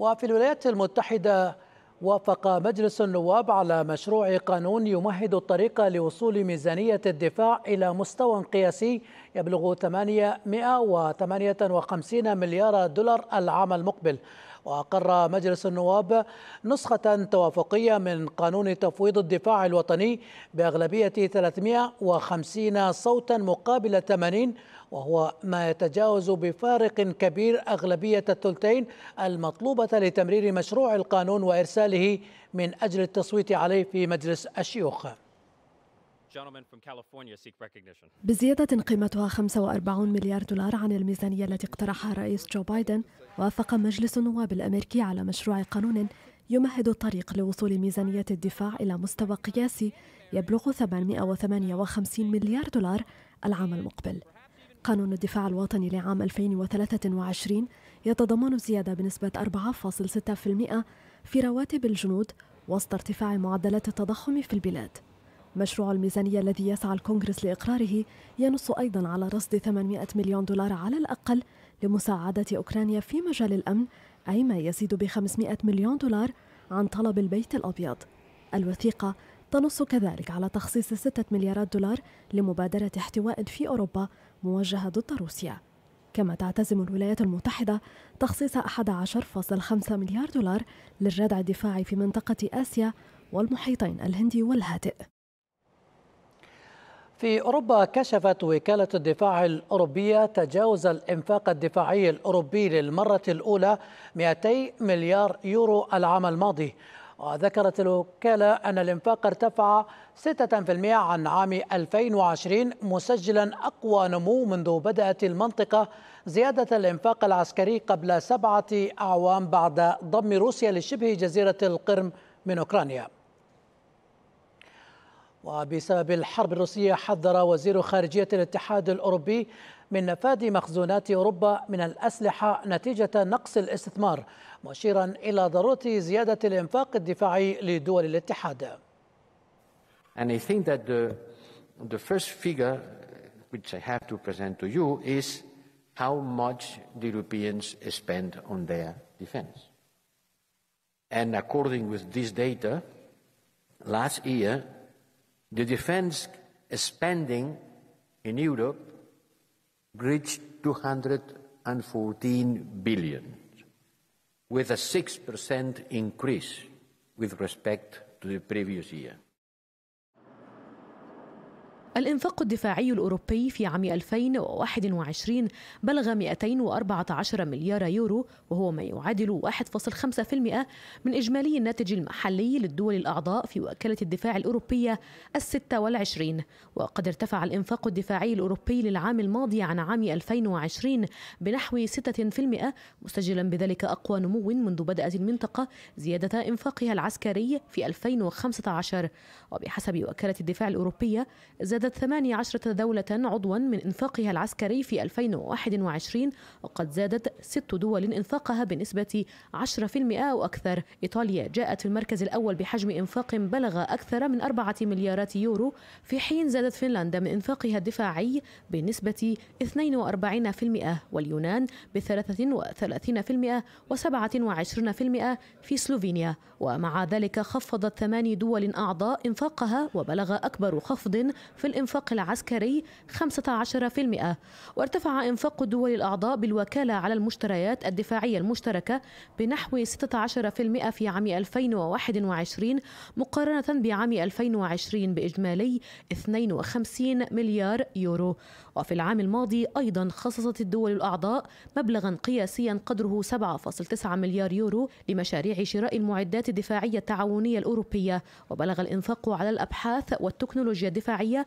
وفي الولايات المتحدة وافق مجلس النواب على مشروع قانون يمهد الطريق لوصول ميزانية الدفاع إلى مستوى قياسي يبلغ 858 مليار دولار العام المقبل وأقر مجلس النواب نسخة توافقية من قانون تفويض الدفاع الوطني بأغلبية 350 صوتا مقابل 80 وهو ما يتجاوز بفارق كبير أغلبية الثلثين المطلوبة لتمرير مشروع القانون وإرساله من أجل التصويت عليه في مجلس الشيوخ بزيادة قيمتها 45 مليار دولار عن الميزانية التي اقترحها الرئيس جو بايدن وافق مجلس النواب الأمريكي على مشروع قانون يمهد الطريق لوصول ميزانية الدفاع إلى مستوى قياسي يبلغ 858 مليار دولار العام المقبل قانون الدفاع الوطني لعام 2023 يتضمن زيادة بنسبة 4.6% في رواتب الجنود وسط ارتفاع معدلات التضخم في البلاد مشروع الميزانية الذي يسعى الكونغرس لإقراره ينص أيضا على رصد 800 مليون دولار على الأقل لمساعدة أوكرانيا في مجال الأمن أي ما يزيد ب 500 مليون دولار عن طلب البيت الأبيض الوثيقة تنص كذلك على تخصيص 6 مليارات دولار لمبادرة احتواء في أوروبا موجهة ضد روسيا كما تعتزم الولايات المتحدة تخصيص 11.5 مليار دولار للردع الدفاعي في منطقة آسيا والمحيطين الهندي والهادئ في أوروبا كشفت وكالة الدفاع الأوروبية تجاوز الإنفاق الدفاعي الأوروبي للمرة الأولى 200 مليار يورو العام الماضي وذكرت الوكالة أن الإنفاق ارتفع 6% عن عام 2020 مسجلا أقوى نمو منذ بدأت المنطقة زيادة الإنفاق العسكري قبل سبعة أعوام بعد ضم روسيا لشبه جزيرة القرم من أوكرانيا وبسبب الحرب الروسية حذر وزير خارجية الاتحاد الأوروبي من نفاذ مخزونات أوروبا من الأسلحة نتيجة نقص الاستثمار مشيرا إلى ضرورة زيادة الإنفاق الدفاعي لدول الاتحاد And I think that the, the first figure which I have to present to you is how much the Europeans spend on their defense. And according with this data, last year The defense spending in Europe reached 214 billion, with a 6% increase with respect to the previous year. الإنفاق الدفاعي الأوروبي في عام 2021 بلغ 214 مليار يورو وهو ما يعادل 1.5% من إجمالي الناتج المحلي للدول الأعضاء في وكالة الدفاع الأوروبية الستة والعشرين وقد ارتفع الإنفاق الدفاعي الأوروبي للعام الماضي عن عام 2020 بنحو 6% مسجلا بذلك أقوى نمو منذ بدأت المنطقة زيادة إنفاقها العسكري في 2015 وبحسب وكالة الدفاع الأوروبية زاد زادت 18 دولة عضوا من إنفاقها العسكري في 2021 وقد زادت ست دول إنفاقها بنسبة 10% أو أكثر إيطاليا جاءت في المركز الأول بحجم إنفاق بلغ أكثر من 4 مليارات يورو في حين زادت فنلندا من إنفاقها الدفاعي بنسبة 42% واليونان ب 33% و27% في سلوفينيا ومع ذلك خفضت ثماني دول أعضاء إنفاقها وبلغ أكبر خفض في الإنفاق العسكري 15% وارتفع إنفاق الدول الأعضاء بالوكالة على المشتريات الدفاعية المشتركة بنحو 16% في عام 2021 مقارنة بعام 2020 بإجمالي 52 مليار يورو وفي العام الماضي أيضا خصصت الدول الأعضاء مبلغا قياسيا قدره 7.9 مليار يورو لمشاريع شراء المعدات الدفاعية التعاونية الأوروبية وبلغ الإنفاق على الأبحاث والتكنولوجيا الدفاعية